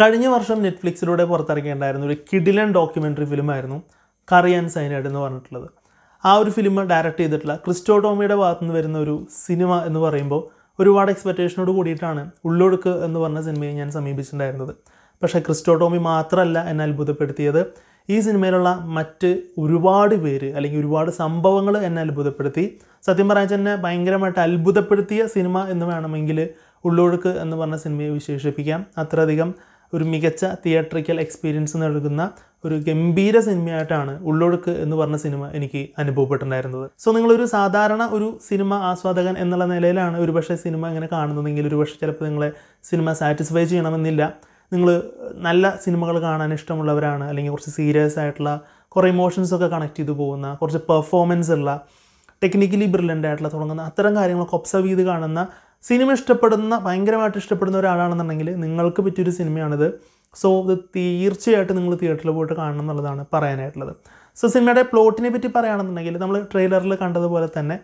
കഴിഞ്ഞ വർഷം നെറ്റ്ഫ്ലിക്സിലൂടെ പുറത്തിറക്കിയിട്ടുണ്ടായിരുന്ന ഒരു കിഡിലൻ ഡോക്യുമെൻ്ററി ഫിലിമായിരുന്നു കറിയൻ സൈനൈഡ് എന്ന് പറഞ്ഞിട്ടുള്ളത് ആ ഒരു ഫിലിം ഡയറക്റ്റ് ചെയ്തിട്ടുള്ള ക്രിസ്റ്റോടോമിയുടെ ഭാഗത്തു നിന്ന് വരുന്ന ഒരു സിനിമ എന്ന് പറയുമ്പോൾ ഒരുപാട് എക്സ്പെക്റ്റേഷനോട് കൂടിയിട്ടാണ് ഉള്ളൊടുക്ക് എന്ന് പറഞ്ഞ സിനിമയെ ഞാൻ സമീപിച്ചിട്ടുണ്ടായിരുന്നത് പക്ഷേ ക്രിസ്റ്റോടോമി മാത്രമല്ല എന്നെ അത്ഭുതപ്പെടുത്തിയത് ഈ സിനിമയിലുള്ള മറ്റ് ഒരുപാട് പേര് അല്ലെങ്കിൽ ഒരുപാട് സംഭവങ്ങൾ എന്നെ അത്ഭുതപ്പെടുത്തി സത്യം പറഞ്ഞാൽ തന്നെ ഭയങ്കരമായിട്ട് അത്ഭുതപ്പെടുത്തിയ സിനിമ എന്ന് വേണമെങ്കിൽ ഉള്ളൊഴുക്ക് എന്ന് പറഞ്ഞ സിനിമയെ വിശേഷിപ്പിക്കാം അത്രയധികം ഒരു മികച്ച തിയേറ്ററിക്കൽ എക്സ്പീരിയൻസ് നൽകുന്ന ഒരു ഗംഭീര സിനിമയായിട്ടാണ് ഉള്ളൊഴുക്ക് എന്ന് പറഞ്ഞ സിനിമ എനിക്ക് അനുഭവപ്പെട്ടിട്ടുണ്ടായിരുന്നത് സോ നിങ്ങളൊരു സാധാരണ ഒരു സിനിമ ആസ്വാദകൻ എന്നുള്ള നിലയിലാണ് ഒരുപക്ഷെ സിനിമ ഇങ്ങനെ കാണുന്നതെങ്കിൽ ഒരുപക്ഷെ ചിലപ്പോൾ നിങ്ങളെ സിനിമ സാറ്റിസ്ഫൈ ചെയ്യണമെന്നില്ല നിങ്ങൾ നല്ല സിനിമകൾ കാണാൻ ഇഷ്ടമുള്ളവരാണ് അല്ലെങ്കിൽ കുറച്ച് സീരിയസ് ആയിട്ടുള്ള കുറേ ഇമോഷൻസ് ഒക്കെ കണക്ട് ചെയ്തു പോകുന്ന കുറച്ച് പെർഫോമൻസ് ഉള്ള ടെക്നിക്കലി ബ്രില്യൻ്റ് ആയിട്ടുള്ള തുടങ്ങുന്ന അത്തരം കാര്യങ്ങളൊക്കെ ഒബ്സർവ് ചെയ്ത് കാണുന്ന സിനിമ ഇഷ്ടപ്പെടുന്ന ഭയങ്കരമായിട്ട് ഇഷ്ടപ്പെടുന്ന ഒരാളാണെന്നുണ്ടെങ്കിൽ നിങ്ങൾക്ക് പറ്റിയൊരു സിനിമയാണിത് സോ ഇത് തീർച്ചയായിട്ടും നിങ്ങൾ തിയേറ്ററിൽ പോയിട്ട് കാണണം എന്നുള്ളതാണ് പറയാനായിട്ടുള്ളത് സോ സിനിമയുടെ പ്ലോട്ടിനെ പറ്റി പറയുകയാണെന്നുണ്ടെങ്കിൽ നമ്മൾ ട്രെയിലറിൽ കണ്ടതുപോലെ തന്നെ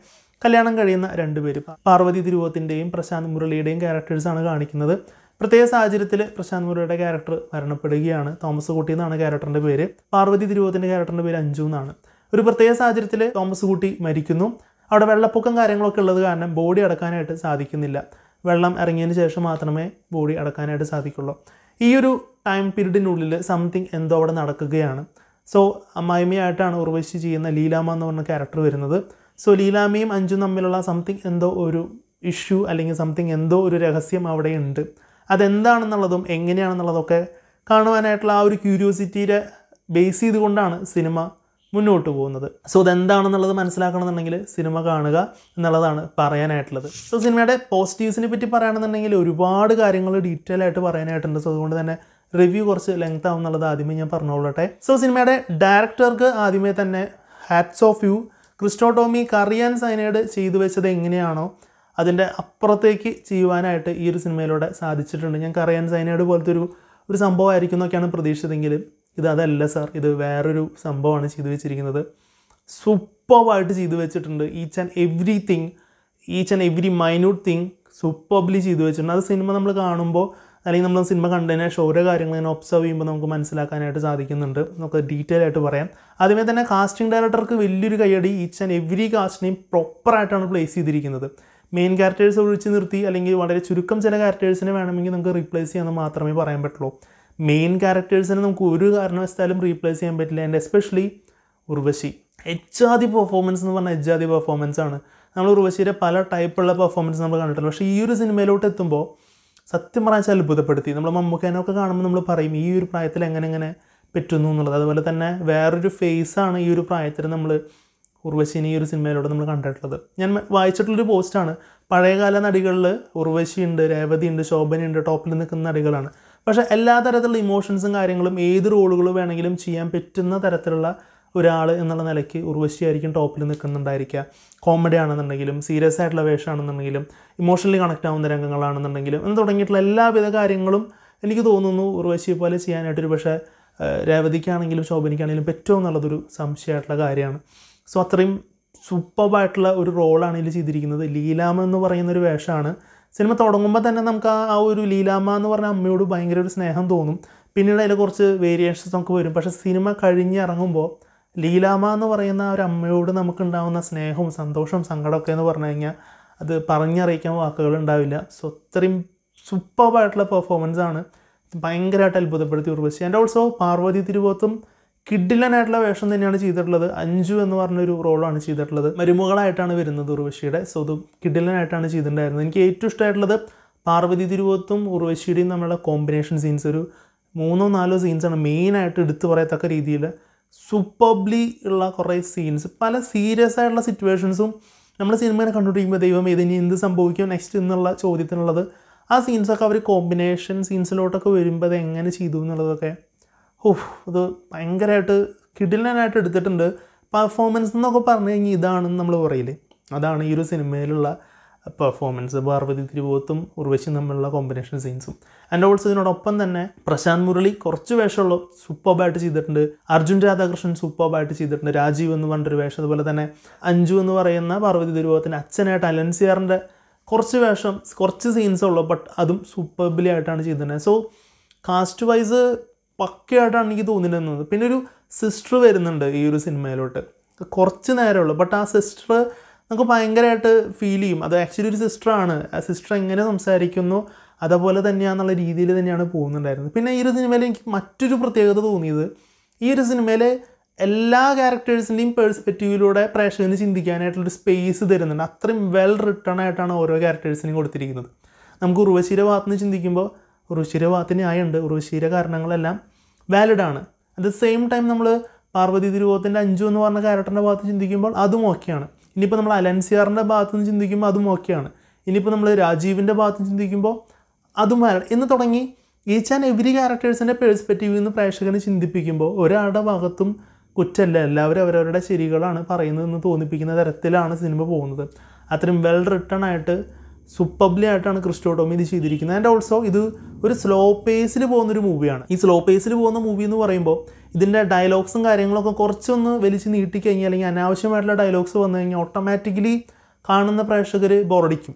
കല്യാണം കഴിയുന്ന പേര് പാർവതി ധ്രുവത്തിൻ്റെയും പ്രശാന്ത് മുരളിയുടെയും ക്യാരക്ടേഴ്സാണ് കാണിക്കുന്നത് പ്രത്യേക സാഹചര്യത്തിൽ പ്രശാന്ത് മുരളിയുടെ ക്യാരക്ടർ മരണപ്പെടുകയാണ് തോമസ് കുട്ടി എന്നാണ് ക്യാരക്ടറിൻ്റെ പേര് പാർവതി ധ്രുവത്തിൻ്റെ ക്യാരക്ടറിൻ്റെ പേര് അഞ്ജു എന്നാണ് ഒരു പ്രത്യേക സാഹചര്യത്തിൽ തോമസ് കുട്ടി മരിക്കുന്നു അവിടെ വെള്ളപ്പൊക്കം കാര്യങ്ങളൊക്കെ ഉള്ളത് കാരണം ബോഡി അടക്കാനായിട്ട് സാധിക്കുന്നില്ല വെള്ളം ഇറങ്ങിയതിന് ശേഷം മാത്രമേ ബോഡി അടക്കാനായിട്ട് സാധിക്കുള്ളൂ ഈ ഒരു ടൈം പീരീഡിനുള്ളിൽ സംതിങ് എന്തോ അവിടെ നടക്കുകയാണ് സോ അമ്മായിമയായിട്ടാണ് ഉർവശി ചെയ്യുന്ന ലീലാമ എന്ന് പറഞ്ഞ ക്യാരക്ടർ വരുന്നത് സോ ലീലാമയും അഞ്ചും തമ്മിലുള്ള സംതിങ് എന്തോ ഒരു ഇഷ്യൂ അല്ലെങ്കിൽ സംതിങ് എന്തോ ഒരു രഹസ്യം അവിടെ ഉണ്ട് അതെന്താണെന്നുള്ളതും എങ്ങനെയാണെന്നുള്ളതൊക്കെ കാണുവാനായിട്ടുള്ള ആ ഒരു ക്യൂരിയോസിറ്റിയുടെ ബേസ് ചെയ്തുകൊണ്ടാണ് സിനിമ മുന്നോട്ട് പോകുന്നത് സോ അതെന്താണെന്നുള്ളത് മനസ്സിലാക്കണമെന്നുണ്ടെങ്കിൽ സിനിമ കാണുക എന്നുള്ളതാണ് പറയാനായിട്ടുള്ളത് സോ സിനിമയുടെ പോസിറ്റീവ്സിനെ പറ്റി പറയുകയാണെന്നുണ്ടെങ്കിൽ ഒരുപാട് കാര്യങ്ങൾ ഡീറ്റെയിൽ ആയിട്ട് പറയാനായിട്ടുണ്ട് സോ അതുകൊണ്ട് തന്നെ റിവ്യൂ കുറച്ച് ലെങ്ത് ആവും എന്നുള്ളത് ആദ്യമേ ഞാൻ പറഞ്ഞോളട്ടെ സോ സിനിമയുടെ ഡയറക്ടർക്ക് ആദ്യമേ തന്നെ hats off you Christo Tomy curry and cyanide ചെയ്തു വെച്ചത് എങ്ങനെയാണോ അതിൻ്റെ അപ്പുറത്തേക്ക് ചെയ്യുവാനായിട്ട് ഈ ഒരു സിനിമയിലൂടെ സാധിച്ചിട്ടുണ്ട് ഞാൻ കറിയാൻ സൈനേഡ് പോലത്തെ ഒരു ഒരു സംഭവമായിരിക്കും എന്നൊക്കെയാണ് പ്രതീക്ഷിച്ചതെങ്കിലും ഇത് അതല്ല സാർ ഇത് വേറൊരു സംഭവമാണ് ചെയ്തു വെച്ചിരിക്കുന്നത് സൂപ്പർവായിട്ട് ചെയ്തു വെച്ചിട്ടുണ്ട് each and every thing each and every minute thing superbly ചെയ്തു വെച്ചിട്ടുണ്ട് അത് സിനിമ നമ്മൾ കാണുമ്പോൾ അല്ലെങ്കിൽ നമ്മൾ സിനിമ കണ്ടതിനെ ഷോരോ കാര്യങ്ങൾ ഇങ്ങനെ ഒബ്സർവ് ചെയ്യുമ്പോൾ നമുക്ക് മനസ്സിലാക്കാനായിട്ട് സാധിക്കുന്നുണ്ട് നമുക്ക് ഡീറ്റെയിൽ ആയിട്ട് പറയാം ആദ്യമേ തന്നെ കാസ്റ്റിംഗ് ഡയറക്ടർക്ക് വലിയൊരു കൈയടി ഈച്ച് ആൻഡ് എവ്രി കാസ്റ്റിനെയും പ്രോപ്പറായിട്ടാണ് പ്ലേസ് ചെയ്തിരിക്കുന്നത് മെയിൻ ക്യാരക്ടേഴ്സ് ഒഴിച്ചു നിർത്തി അല്ലെങ്കിൽ വളരെ ചുരുക്കം ചില ക്യാരക്ടേഴ്സിനെ വേണമെങ്കിൽ നമുക്ക് റീപ്ലേസ് ചെയ്യാമെന്ന് മാത്രമേ പറയാൻ പറ്റുള്ളൂ മെയിൻ ക്യാരക്ടേഴ്സിനെ നമുക്ക് ഒരു കാരണവശാലും റീപ്ലേസ് ചെയ്യാൻ പറ്റില്ല ആൻഡ് എസ്പെഷ്യലി ഉർവശി എജ്ജാതി പെർഫോമൻസ് എന്ന് പറഞ്ഞാൽ എജ്ജാതി പെർഫോമൻസ് ആണ് നമ്മൾ ഉർവശിയുടെ പല ടൈപ്പുള്ള പെർഫോമൻസ് നമ്മൾ കണ്ടിട്ടുണ്ട് പക്ഷേ ഈ ഒരു സിനിമയിലോട്ട് എത്തുമ്പോൾ സത്യം പറഞ്ഞാൽ അത്ഭുതപ്പെടുത്തി നമ്മൾ മമ്മൂക്കാനൊക്കെ കാണുമ്പോൾ നമ്മൾ പറയും ഈ ഒരു പ്രായത്തിൽ എങ്ങനെ എങ്ങനെ പറ്റുന്നു എന്നുള്ളത് അതുപോലെ തന്നെ വേറൊരു ഫേസാണ് ഈ ഒരു പ്രായത്തിൽ നമ്മൾ ഉർവശിനെ ഈ ഒരു സിനിമയിലൂടെ നമ്മൾ കണ്ടിട്ടുള്ളത് ഞാൻ വായിച്ചിട്ടുള്ളൊരു പോസ്റ്റാണ് പഴയകാല നടികളിൽ ഉർവശിയുണ്ട് രേവതിയുണ്ട് ശോഭനയുണ്ട് ടോപ്പിൽ നിൽക്കുന്ന നടികളാണ് പക്ഷേ എല്ലാ തരത്തിലുള്ള ഇമോഷൻസും കാര്യങ്ങളും ഏത് റോളുകൾ വേണമെങ്കിലും ചെയ്യാൻ പറ്റുന്ന തരത്തിലുള്ള ഒരാൾ എന്നുള്ള നിലയ്ക്ക് ആയിരിക്കും ടോപ്പിൽ നിൽക്കുന്നുണ്ടായിരിക്കുക കോമഡി ആണെന്നുണ്ടെങ്കിലും സീരിയസ് ആയിട്ടുള്ള വേഷമാണെന്നുണ്ടെങ്കിലും ഇമോഷണലി കണക്റ്റ് ആവുന്ന രംഗങ്ങളാണെന്നുണ്ടെങ്കിലും എന്ന് തുടങ്ങിയിട്ടുള്ള എല്ലാവിധ കാര്യങ്ങളും എനിക്ക് തോന്നുന്നു ഉർവശിയെ പോലെ ചെയ്യാനായിട്ടൊരു പക്ഷേ രേവതിക്കാണെങ്കിലും ശോഭനിക്കാണെങ്കിലും പറ്റുമോ എന്നുള്ളതൊരു സംശയമായിട്ടുള്ള കാര്യമാണ് സോ അത്രയും ആയിട്ടുള്ള ഒരു റോളാണ് ഇതിൽ ചെയ്തിരിക്കുന്നത് ലീലാമെന്ന് എന്ന് പറയുന്നൊരു വേഷമാണ് സിനിമ തുടങ്ങുമ്പോൾ തന്നെ നമുക്ക് ആ ഒരു ലീലാമ്മ എന്ന് പറഞ്ഞ അമ്മയോട് ഭയങ്കര ഒരു സ്നേഹം തോന്നും പിന്നീട് അതിൽ കുറച്ച് വേരിയേഷൻസ് നമുക്ക് വരും പക്ഷെ സിനിമ ഇറങ്ങുമ്പോൾ ലീലാമ്മ എന്ന് പറയുന്ന ഒരു അമ്മയോട് നമുക്കുണ്ടാകുന്ന സ്നേഹവും സന്തോഷവും സങ്കടമൊക്കെ എന്ന് പറഞ്ഞു കഴിഞ്ഞാൽ അത് പറഞ്ഞറിയിക്കാൻ വാക്കുകൾ ഉണ്ടാവില്ല സോ അത്രയും സൂപ്പർബായിട്ടുള്ള പെർഫോമൻസ് ആണ് ഭയങ്കരമായിട്ട് അത്ഭുതപ്പെടുത്തി ഉർവശി ആൻഡ് ഓൾസോ പാർവതി തിരുവോത്തും കിഡിലനായിട്ടുള്ള വേഷം തന്നെയാണ് ചെയ്തിട്ടുള്ളത് അഞ്ചു എന്ന് പറഞ്ഞൊരു റോളാണ് ചെയ്തിട്ടുള്ളത് മരുമകളായിട്ടാണ് വരുന്നത് ഉർവശിയുടെ സോ ഇത് കിഡിലനായിട്ടാണ് ചെയ്തിട്ടുണ്ടായിരുന്നത് എനിക്ക് ഏറ്റവും ഇഷ്ടമായിട്ടുള്ളത് പാർവതി തിരുവത്തും ഉർവശിയുടെയും നമ്മളുടെ കോമ്പിനേഷൻ സീൻസ് ഒരു മൂന്നോ നാലോ സീൻസാണ് മെയിനായിട്ട് എടുത്തു പറയത്തക്ക രീതിയിൽ സൂപ്പർബ്ലി ഉള്ള കുറേ സീൻസ് പല സീരിയസ് ആയിട്ടുള്ള സിറ്റുവേഷൻസും നമ്മൾ സിനിമയെ കണ്ടുപിടിക്കുമ്പോൾ ദൈവം ഇതിനി എന്ത് സംഭവിക്കും നെക്സ്റ്റ് എന്നുള്ള ചോദ്യത്തിനുള്ളത് ആ സീൻസൊക്കെ അവർ കോമ്പിനേഷൻ സീൻസിലോട്ടൊക്കെ വരുമ്പോൾ അത് എങ്ങനെ ചെയ്തു എന്നുള്ളതൊക്കെ ഓഹ് അത് ഭയങ്കരമായിട്ട് കിടിലനായിട്ട് എടുത്തിട്ടുണ്ട് പെർഫോമൻസ് എന്നൊക്കെ പറഞ്ഞു കഴിഞ്ഞാൽ ഇതാണെന്ന് നമ്മൾ പറയില്ലേ അതാണ് ഈ ഒരു സിനിമയിലുള്ള പെർഫോമൻസ് പാർവതി തിരുവോത്തും ഉർവശി തമ്മിലുള്ള കോമ്പിനേഷൻ സീൻസും ആൻഡ് ഓൾസോ ഇതിനോടൊപ്പം തന്നെ പ്രശാന്ത് മുരളി കുറച്ച് വേഷമുള്ള സൂപ്പർബായിട്ട് ചെയ്തിട്ടുണ്ട് അർജുൻ രാധാകൃഷ്ണൻ സൂപ്പർബായിട്ട് ചെയ്തിട്ടുണ്ട് രാജീവ് എന്ന് പറഞ്ഞൊരു വേഷം അതുപോലെ തന്നെ അഞ്ജു എന്ന് പറയുന്ന പാർവതി തിരുവോത്തിൻ്റെ അച്ഛനായിട്ട് അലൻസിയാറിൻ്റെ കുറച്ച് വേഷം കുറച്ച് സീൻസുള്ളൂ ബട്ട് അതും സൂപ്പർബിലി ആയിട്ടാണ് ചെയ്തിട്ടുള്ളത് സോ കാസ്റ്റ് വൈസ് പക്കയായിട്ടാണ് എനിക്ക് തോന്നിയിരുന്നത് പിന്നെ ഒരു സിസ്റ്റർ വരുന്നുണ്ട് ഈ ഒരു സിനിമയിലോട്ട് കുറച്ച് നേരമുള്ളൂ ബട്ട് ആ സിസ്റ്റർ നമുക്ക് ഭയങ്കരമായിട്ട് ഫീൽ ചെയ്യും അത് ആക്ച്വലി ഒരു സിസ്റ്ററാണ് ആ സിസ്റ്റർ എങ്ങനെ സംസാരിക്കുന്നു അതേപോലെ തന്നെയാണെന്നുള്ള രീതിയിൽ തന്നെയാണ് പോകുന്നുണ്ടായിരുന്നത് പിന്നെ ഈ ഒരു സിനിമയിൽ എനിക്ക് മറ്റൊരു പ്രത്യേകത തോന്നിയത് ഈ ഒരു സിനിമയിലെ എല്ലാ ക്യാരക്ടേഴ്സിൻ്റെയും പേഴ്സ്പെക്റ്റീവിലൂടെ പ്രേക്ഷകന് ചിന്തിക്കാനായിട്ടുള്ളൊരു സ്പേസ് തരുന്നുണ്ട് അത്രയും വെൽ റിട്ടേൺ ആയിട്ടാണ് ഓരോ ക്യാരക്ടേഴ്സിനെയും കൊടുത്തിരിക്കുന്നത് നമുക്ക് ഉർവശിയുടെ ഭാഗത്ത് നിന്ന് ചിന്തിക്കുമ്പോൾ ഋഷിരവാത്തിന് ആയുണ്ട് ഋഷിര കാരണങ്ങളെല്ലാം വാലിഡാണ് അറ്റ് ദ സെയിം ടൈം നമ്മൾ പാർവതി തിരുവോത്തിൻ്റെ അഞ്ചു എന്ന് പറഞ്ഞ ക്യാരക്ടറിൻ്റെ ഭാഗത്ത് ചിന്തിക്കുമ്പോൾ അതും ഓക്കെയാണ് ഇനിയിപ്പോൾ നമ്മൾ അലൻസിയാറിൻ്റെ ഭാഗത്ത് നിന്ന് ചിന്തിക്കുമ്പോൾ അതും ഓക്കെയാണ് ഇനിയിപ്പോൾ നമ്മൾ രാജീവിൻ്റെ ഭാഗത്ത് ചിന്തിക്കുമ്പോൾ അതും വാലിഡ് എന്ന് തുടങ്ങി ഈച്ച് ആൻഡ് എവരി ക്യാരക്ടേഴ്സിൻ്റെ പേഴ്സ്പെക്റ്റീവിൽ നിന്ന് പ്രേക്ഷകനെ ചിന്തിപ്പിക്കുമ്പോൾ ഒരാളുടെ ഭാഗത്തും കുറ്റല്ല എല്ലാവരും അവരവരുടെ ശരികളാണ് പറയുന്നതെന്ന് തോന്നിപ്പിക്കുന്ന തരത്തിലാണ് സിനിമ പോകുന്നത് അത്രയും വെൽ റിട്ടേൺ ആയിട്ട് സൂപ്പബ്ലി ആയിട്ടാണ് ക്രിസ്റ്റോട്ടോമി ഇത് ചെയ്തിരിക്കുന്നത് ആൻഡ് ഓൾസോ ഇത് ഒരു സ്ലോ പേസിൽ പോകുന്നൊരു മൂവിയാണ് ഈ സ്ലോ പേസിൽ പോകുന്ന മൂവി എന്ന് പറയുമ്പോൾ ഇതിൻ്റെ ഡയലോഗ്സും കാര്യങ്ങളൊക്കെ കുറച്ചൊന്ന് വലിച്ച് നീട്ടിക്കഴിഞ്ഞാൽ അല്ലെങ്കിൽ അനാവശ്യമായിട്ടുള്ള ഡയലോഗ്സ് വന്നു കഴിഞ്ഞാൽ ഓട്ടോമാറ്റിക്കലി കാണുന്ന പ്രേക്ഷകർ ബോറടിക്കും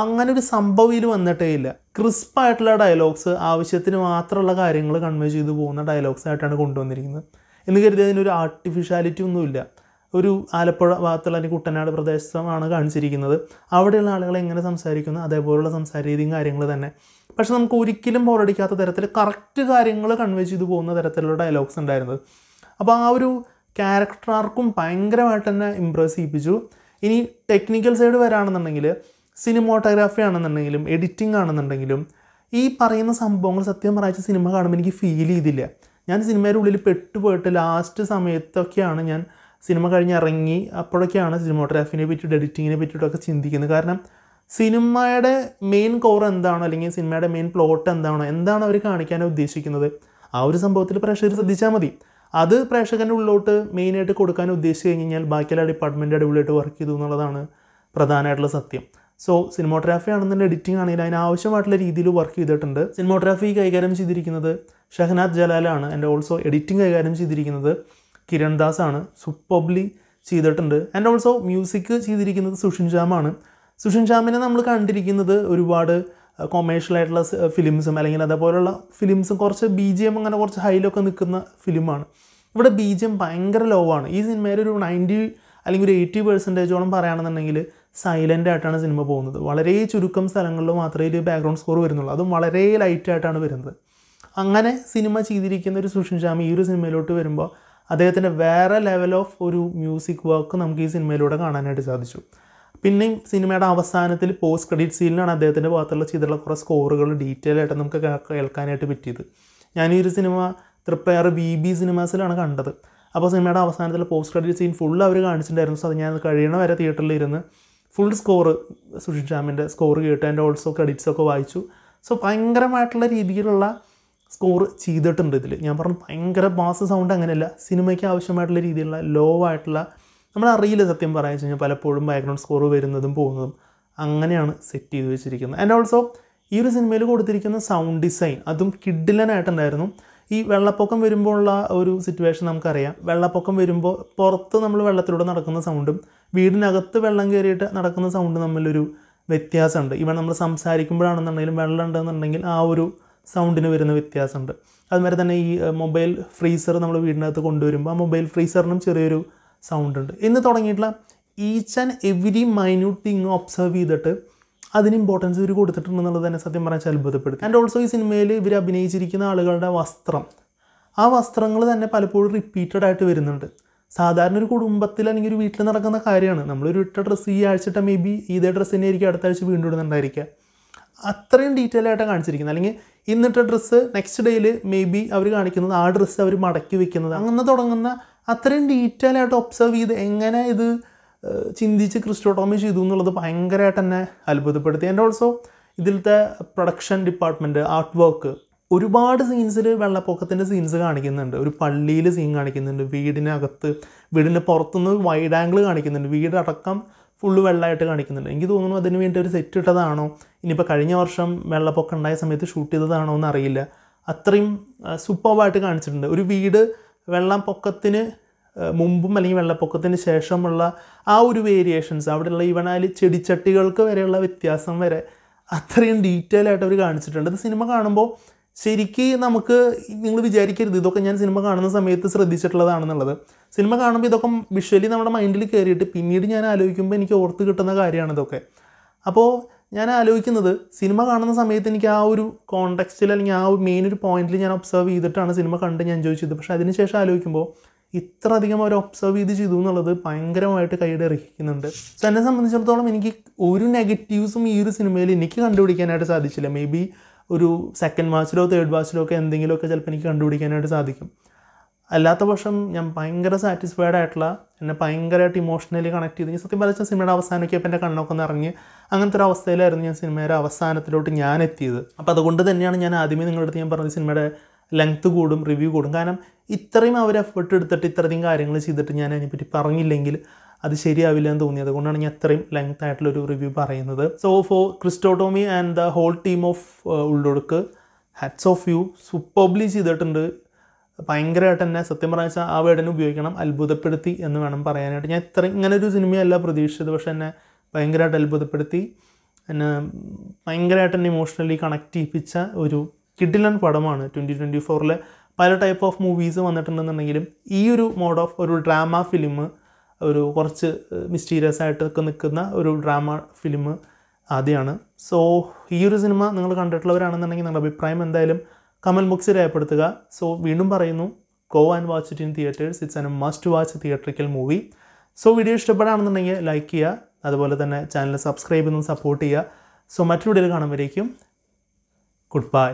അങ്ങനെ ഒരു സംഭവം ഇതിൽ വന്നിട്ടേ ഇല്ല ക്രിസ്പായിട്ടുള്ള ഡയലോഗ്സ് ആവശ്യത്തിന് മാത്രമുള്ള കാര്യങ്ങൾ കൺവേ ചെയ്തു പോകുന്ന ഡയലോഗ്സ് ആയിട്ടാണ് കൊണ്ടുവന്നിരിക്കുന്നത് എന്ന് കരുതി അതിനൊരു ആർട്ടിഫിഷ്യാലിറ്റി ഒന്നുമില്ല ഒരു ആലപ്പുഴ ഭാഗത്തുള്ള അല്ലെങ്കിൽ കുട്ടനാട് പ്രദേശമാണ് കാണിച്ചിരിക്കുന്നത് അവിടെയുള്ള ആളുകൾ എങ്ങനെ സംസാരിക്കുന്നു അതേപോലുള്ള സംസാര രീതിയും കാര്യങ്ങൾ തന്നെ പക്ഷെ നമുക്ക് ഒരിക്കലും ബോറടിക്കാത്ത തരത്തിൽ കറക്റ്റ് കാര്യങ്ങൾ കൺവേ ചെയ്തു പോകുന്ന തരത്തിലുള്ള ഡയലോഗ്സ് ഉണ്ടായിരുന്നത് അപ്പോൾ ആ ഒരു ക്യാരക്ടർ ആർക്കും ഭയങ്കരമായിട്ട് തന്നെ ഇമ്പ്രസ് ചെയ്യിപ്പിച്ചു ഇനി ടെക്നിക്കൽ സൈഡ് വരാണെന്നുണ്ടെങ്കിൽ സിനിമോട്ടോഗ്രാഫി ആണെന്നുണ്ടെങ്കിലും എഡിറ്റിംഗ് ആണെന്നുണ്ടെങ്കിലും ഈ പറയുന്ന സംഭവങ്ങൾ സത്യം പറയിച്ച സിനിമ കാണുമ്പോൾ എനിക്ക് ഫീൽ ചെയ്തില്ല ഞാൻ സിനിമയുടെ ഉള്ളിൽ പെട്ടുപോയിട്ട് ലാസ്റ്റ് സമയത്തൊക്കെയാണ് ഞാൻ സിനിമ കഴിഞ്ഞ് ഇറങ്ങി അപ്പോഴൊക്കെയാണ് സിനിമോഗ്രാഫിനെ പറ്റിയിട്ട് എഡിറ്റിങ്ങിനെ പറ്റിയിട്ടൊക്കെ ചിന്തിക്കുന്നത് കാരണം സിനിമയുടെ മെയിൻ കോർ എന്താണോ അല്ലെങ്കിൽ സിനിമയുടെ മെയിൻ പ്ലോട്ട് എന്താണോ എന്താണ് അവർ കാണിക്കാൻ ഉദ്ദേശിക്കുന്നത് ആ ഒരു സംഭവത്തിൽ പ്രേക്ഷകർ ശ്രദ്ധിച്ചാൽ മതി അത് പ്രേക്ഷകൻ്റെ ഉള്ളിലോട്ട് മെയിനായിട്ട് കൊടുക്കാൻ ഉദ്ദേശിച്ച് കഴിഞ്ഞ് കഴിഞ്ഞാൽ ബാക്കിയെല്ലാ ഡിപ്പാർട്ട്മെൻറ്റ് അടിപൊളിയായിട്ട് വർക്ക് ചെയ്തു എന്നുള്ളതാണ് പ്രധാനമായിട്ടുള്ള സത്യം സോ സിനിമോഗ്രാഫി ആണെന്നുണ്ടെങ്കിൽ എഡിറ്റിംഗ് ആണെങ്കിൽ അതിന് ആവശ്യമായിട്ടുള്ള രീതിയിൽ വർക്ക് ചെയ്തിട്ടുണ്ട് സിനിമോഗ്രാഫി കൈകാര്യം ചെയ്തിരിക്കുന്നത് ഷഹനാദ് ജലാലാണ് ആൻഡ് ഓൾസോ എഡിറ്റിംഗ് കൈകാര്യം ചെയ്തിരിക്കുന്നത് കിരൺ ദാസ് ആണ് സൂപ്പർബ്ലി ചെയ്തിട്ടുണ്ട് ആൻഡ് ഓൾസോ മ്യൂസിക് ചെയ്തിരിക്കുന്നത് സുഷിൻ ശ്യാമാണ് സുഷിൻ ശ്യാമിനെ നമ്മൾ കണ്ടിരിക്കുന്നത് ഒരുപാട് കൊമേഴ്ഷ്യൽ ആയിട്ടുള്ള ഫിലിംസും അല്ലെങ്കിൽ അതേപോലെയുള്ള ഫിലിംസും കുറച്ച് ബി ജി എം അങ്ങനെ കുറച്ച് ഹൈലൊക്കെ നിൽക്കുന്ന ഫിലിമാണ് ഇവിടെ ബി ജി എം ഭയങ്കര ലോ ആണ് ഈ സിനിമയിൽ ഒരു നയൻറ്റി അല്ലെങ്കിൽ ഒരു എയ്റ്റി പെർസെൻറ്റേജോളം പറയുകയാണെന്നുണ്ടെങ്കിൽ സൈലൻ്റ് ആയിട്ടാണ് സിനിമ പോകുന്നത് വളരെ ചുരുക്കം സ്ഥലങ്ങളിൽ മാത്രമേ ഒരു ബാക്ക്ഗ്രൗണ്ട് സ്കോർ വരുന്നുള്ളൂ അതും വളരെ ലൈറ്റ് ആയിട്ടാണ് വരുന്നത് അങ്ങനെ സിനിമ ചെയ്തിരിക്കുന്ന ഒരു സുഷിൻ ശ്യാമി ഈ ഒരു സിനിമയിലോട്ട് വരുമ്പോൾ അദ്ദേഹത്തിൻ്റെ വേറെ ലെവൽ ഓഫ് ഒരു മ്യൂസിക് വർക്ക് നമുക്ക് ഈ സിനിമയിലൂടെ കാണാനായിട്ട് സാധിച്ചു പിന്നെയും സിനിമയുടെ അവസാനത്തിൽ പോസ്റ്റ് ക്രെഡിറ്റ് സീനിലാണ് അദ്ദേഹത്തിൻ്റെ ഭാഗത്തുള്ള ചെയ്തിട്ടുള്ള കുറേ സ്കോറുകൾ ഡീറ്റെയിൽ ആയിട്ട് നമുക്ക് കേൾക്കാനായിട്ട് പറ്റിയത് ഞാൻ ഈ ഒരു സിനിമ തൃപ്പയാറ് ബി ബി സിനിമാസിലാണ് കണ്ടത് അപ്പോൾ സിനിമയുടെ അവസാനത്തിൽ പോസ്റ്റ് ക്രെഡിറ്റ് സീൻ ഫുൾ അവർ കാണിച്ചിട്ടുണ്ടായിരുന്നു സോ അത് ഞാൻ കഴിയണ വരെ തിയേറ്ററിലിരുന്ന് ഫുൾ സ്കോർ സുഷിൻ ഷാമിൻ്റെ സ്കോർ കേട്ട് അതിൻ്റെ ഓൾസോ ക്രെഡിറ്റ്സ് ഒക്കെ വായിച്ചു സോ ഭയങ്കരമായിട്ടുള്ള രീതിയിലുള്ള സ്കോർ ചെയ്തിട്ടുണ്ട് ഇതിൽ ഞാൻ പറഞ്ഞു ഭയങ്കര ബാസ് സൗണ്ട് അങ്ങനെയല്ല സിനിമയ്ക്ക് ആവശ്യമായിട്ടുള്ള രീതിയിലുള്ള ലോ ആയിട്ടുള്ള നമ്മളറിയില്ല സത്യം പറയാൻ കഴിഞ്ഞാൽ പലപ്പോഴും ബാക്ക്ഗ്രൗണ്ട് സ്കോർ വരുന്നതും പോകുന്നതും അങ്ങനെയാണ് സെറ്റ് ചെയ്ത് വെച്ചിരിക്കുന്നത് ആൻഡ് ഓൾസോ ഈ ഒരു സിനിമയിൽ കൊടുത്തിരിക്കുന്ന സൗണ്ട് ഡിസൈൻ അതും കിഡിലനായിട്ടുണ്ടായിരുന്നു ഈ വെള്ളപ്പൊക്കം വരുമ്പോൾ ഉള്ള ഒരു സിറ്റുവേഷൻ നമുക്കറിയാം വെള്ളപ്പൊക്കം വരുമ്പോൾ പുറത്ത് നമ്മൾ വെള്ളത്തിലൂടെ നടക്കുന്ന സൗണ്ടും വീടിനകത്ത് വെള്ളം കയറിയിട്ട് നടക്കുന്ന സൗണ്ടും തമ്മിലൊരു വ്യത്യാസമുണ്ട് ഇവൻ നമ്മൾ സംസാരിക്കുമ്പോഴാണെന്നുണ്ടെങ്കിലും വെള്ളം ഉണ്ടെന്നുണ്ടെങ്കിൽ ആ ഒരു സൗണ്ടിന് വരുന്ന വ്യത്യാസമുണ്ട് അതുമാതിരി തന്നെ ഈ മൊബൈൽ ഫ്രീസർ നമ്മൾ വീടിനകത്ത് കൊണ്ടുവരുമ്പോൾ ആ മൊബൈൽ ഫ്രീസറിനും ചെറിയൊരു സൗണ്ട് ഉണ്ട് എന്ന് തുടങ്ങിയിട്ടുള്ള each and every minute thing observe ചെയ്തിട്ട് അതിന് ഇമ്പോർട്ടൻസ് ഇവർ കൊടുത്തിട്ടുണ്ടെന്നുള്ളത് തന്നെ സത്യം പറഞ്ഞാൽ അത്ഭുതപ്പെടുത്തി ആൻഡ് ഓൾസോ ഈ സിനിമയിൽ ഇവർ അഭിനയിച്ചിരിക്കുന്ന ആളുകളുടെ വസ്ത്രം ആ വസ്ത്രങ്ങൾ തന്നെ പലപ്പോഴും റിപ്പീറ്റഡ് ആയിട്ട് വരുന്നുണ്ട് സാധാരണ ഒരു കുടുംബത്തിൽ അല്ലെങ്കിൽ ഒരു വീട്ടിൽ നടക്കുന്ന കാര്യമാണ് നമ്മളൊരു ഇട്ട ഡ്രസ്സ് ഈ ആഴ്ച ഇട്ട മേ ബി ഇതേ ഡ്രസ്സ് തന്നെ ആയിരിക്കും അടുത്ത ആഴ്ച വീണ്ടും ഇടുന്നുണ്ടായിരിക്കുക അത്രയും ഡീറ്റെയിൽ ആയിട്ടാണ് കാണിച്ചിരിക്കുന്നത് അല്ലെങ്കിൽ ഇന്നിട്ട ഡ്രസ്സ് നെക്സ്റ്റ് ഡേയിൽ മേ ബി അവർ കാണിക്കുന്നത് ആ ഡ്രസ്സ് അവർ മടക്കി വെക്കുന്നത് അങ്ങനെ തുടങ്ങുന്ന അത്രയും ഡീറ്റെയിൽ ആയിട്ട് ഒബ്സർവ് ചെയ്ത് എങ്ങനെ ഇത് ചിന്തിച്ച് ക്രിസ്റ്റോട്ടോമി ചെയ്തു എന്നുള്ളത് ഭയങ്കരമായിട്ട് തന്നെ അത്ഭുതപ്പെടുത്തി ആൻഡ് ഓൾസോ ഇതിലത്തെ പ്രൊഡക്ഷൻ ഡിപ്പാർട്ട്മെൻറ്റ് ആർട്ട് വർക്ക് ഒരുപാട് സീൻസിൽ വെള്ളപ്പൊക്കത്തിൻ്റെ സീൻസ് കാണിക്കുന്നുണ്ട് ഒരു പള്ളിയിൽ സീൻ കാണിക്കുന്നുണ്ട് വീടിനകത്ത് വീടിൻ്റെ പുറത്തുനിന്ന് വൈഡ് ആംഗിൾ കാണിക്കുന്നുണ്ട് വീടടക്കം ഫുള്ള് വെള്ളമായിട്ട് കാണിക്കുന്നുണ്ട് എനിക്ക് തോന്നുന്നു അതിന് വേണ്ടി ഒരു സെറ്റ് ഇട്ടതാണോ ഇനിയിപ്പോൾ കഴിഞ്ഞ വർഷം വെള്ളപ്പൊക്കം ഉണ്ടായ സമയത്ത് ഷൂട്ട് ചെയ്തതാണോ എന്ന് അറിയില്ല അത്രയും സൂപ്പർവായിട്ട് കാണിച്ചിട്ടുണ്ട് ഒരു വീട് വെള്ളം പൊക്കത്തിന് മുമ്പും അല്ലെങ്കിൽ വെള്ളപ്പൊക്കത്തിന് ശേഷമുള്ള ആ ഒരു വേരിയേഷൻസ് അവിടെയുള്ള ഇവനാൽ ചെടിച്ചട്ടികൾക്ക് വരെയുള്ള വ്യത്യാസം വരെ അത്രയും ഡീറ്റെയിൽ ആയിട്ട് അവർ കാണിച്ചിട്ടുണ്ട് അത് സിനിമ കാണുമ്പോൾ ശരിക്ക് നമുക്ക് നിങ്ങൾ വിചാരിക്കരുത് ഇതൊക്കെ ഞാൻ സിനിമ കാണുന്ന സമയത്ത് ശ്രദ്ധിച്ചിട്ടുള്ളതാണെന്നുള്ളത് സിനിമ കാണുമ്പോൾ ഇതൊക്കെ വിഷ്വലി നമ്മുടെ മൈൻഡിൽ കയറിയിട്ട് പിന്നീട് ഞാൻ ആലോചിക്കുമ്പോൾ എനിക്ക് ഓർത്ത് കിട്ടുന്ന കാര്യമാണ് ഇതൊക്കെ അപ്പോൾ ഞാൻ ആലോചിക്കുന്നത് സിനിമ കാണുന്ന സമയത്ത് എനിക്ക് ആ ഒരു കോണ്ടക്സ്റ്റിൽ അല്ലെങ്കിൽ ആ ഒരു മെയിൻ ഒരു പോയിന്റിൽ ഞാൻ ഒബ്സർവ് ചെയ്തിട്ടാണ് സിനിമ കണ്ട് ഞാൻ എൻജോയ് ചെയ്തത് പക്ഷേ അതിനുശേഷം ആലോചിക്കുമ്പോൾ ഇത്രയധികം അവർ ഒബ്സർവ് ചെയ്ത് ചെയ്തു എന്നുള്ളത് ഭയങ്കരമായിട്ട് കൈയുടെ അർഹിക്കുന്നുണ്ട് സോ എന്നെ സംബന്ധിച്ചിടത്തോളം എനിക്ക് ഒരു നെഗറ്റീവ്സും ഈ ഒരു സിനിമയിൽ എനിക്ക് കണ്ടുപിടിക്കാനായിട്ട് സാധിച്ചില്ല മേ ബി ഒരു സെക്കൻഡ് വാച്ചിലോ തേർഡ് വാച്ചിലോ ഒക്കെ എന്തെങ്കിലുമൊക്കെ ചിലപ്പോൾ എനിക്ക് കണ്ടുപിടിക്കാനായിട്ട് സാധിക്കും അല്ലാത്ത പക്ഷം ഞാൻ ഭയങ്കര സാറ്റിസ്ഫൈഡ് ആയിട്ടുള്ള എന്നെ ഭയങ്കരമായിട്ട് ഇമോഷണലി കണക്ട് ചെയ്ത് ഞാൻ സത്യം പറഞ്ഞാൽ സിനിമയുടെ അവസാനമൊക്കെ ഇപ്പം എൻ്റെ കണ്ണൊക്കെ നിറഞ്ഞ് അങ്ങനത്തെ ഒരു അവസ്ഥയിലായിരുന്നു ഞാൻ സിനിമയുടെ അവസാനത്തിലോട്ട് ഞാൻ എത്തിയത് അപ്പോൾ അതുകൊണ്ട് തന്നെയാണ് ഞാൻ ആദ്യമേ നിങ്ങളുടെ അടുത്ത് ഞാൻ പറഞ്ഞത് സിനിമയുടെ ലെങ്ത്ത് കൂടും റിവ്യൂ കൂടും കാരണം ഇത്രയും അവർ എഫേർട്ട് എടുത്തിട്ട് ഇത്രയധികം കാര്യങ്ങൾ ചെയ്തിട്ട് ഞാൻ അതിനെപ്പറ്റി പറഞ്ഞില്ലെങ്കിൽ അത് ശരിയാവില്ല എന്ന് തോന്നി അതുകൊണ്ടാണ് ഞാൻ അത്രയും ലെങ്ത് ആയിട്ടുള്ളൊരു റിവ്യൂ പറയുന്നത് so for Christo Tomy and the whole team of Ullozhukku hats off you superbly ചെയ്തിട്ടുണ്ട് ഭയങ്കരമായിട്ട് തന്നെ സത്യം പറഞ്ഞാൽ ആ വേടനെ ഉപയോഗിക്കണം അത്ഭുതപ്പെടുത്തി എന്ന് വേണം പറയാനായിട്ട് ഞാൻ ഇത്ര ഇങ്ങനെ ഒരു സിനിമയല്ല പ്രതീക്ഷിച്ചത് പക്ഷെ എന്നെ ഭയങ്കരമായിട്ട് അത്ഭുതപ്പെടുത്തി എന്നെ ഭയങ്കരമായിട്ട് എന്നെ ഇമോഷണലി കണക്ട് ചെയ്യിപ്പിച്ച ഒരു കിഡിലൻ പടമാണ് ട്വൻറ്റി ട്വൻറ്റി ഫോറിലെ പല ടൈപ്പ് ഓഫ് മൂവീസ് വന്നിട്ടുണ്ടെന്നുണ്ടെങ്കിലും ഈ ഒരു മോഡ് ഓഫ് ഒരു ഡ്രാമ ഫിലിം ഒരു കുറച്ച് മിസ്റ്റീരിയസ് ആയിട്ടൊക്കെ നിൽക്കുന്ന ഒരു ഡ്രാമ ഫിലിം ആദ്യമാണ് സോ ഈ ഒരു സിനിമ നിങ്ങൾ കണ്ടിട്ടുള്ളവരാണെന്നുണ്ടെങ്കിൽ നിങ്ങളുടെ അഭിപ്രായം എന്തായാലും കമൻറ്റ് ബോക്സിൽ രേഖപ്പെടുത്തുക സോ വീണ്ടും പറയുന്നു go and watch it in theatres it's an must watch theatrical movie so video ഇഷ്ടപ്പെടുകയാണെന്നുണ്ടെങ്കിൽ ലൈക്ക് ചെയ്യുക അതുപോലെ തന്നെ ചാനൽ സബ്സ്ക്രൈബ് ചെയ്തും സപ്പോർട്ട് ചെയ്യുക സോ മറ്റൊരു വീഡിയോ കാണുമ്പോഴേക്കും ഗുഡ് ബൈ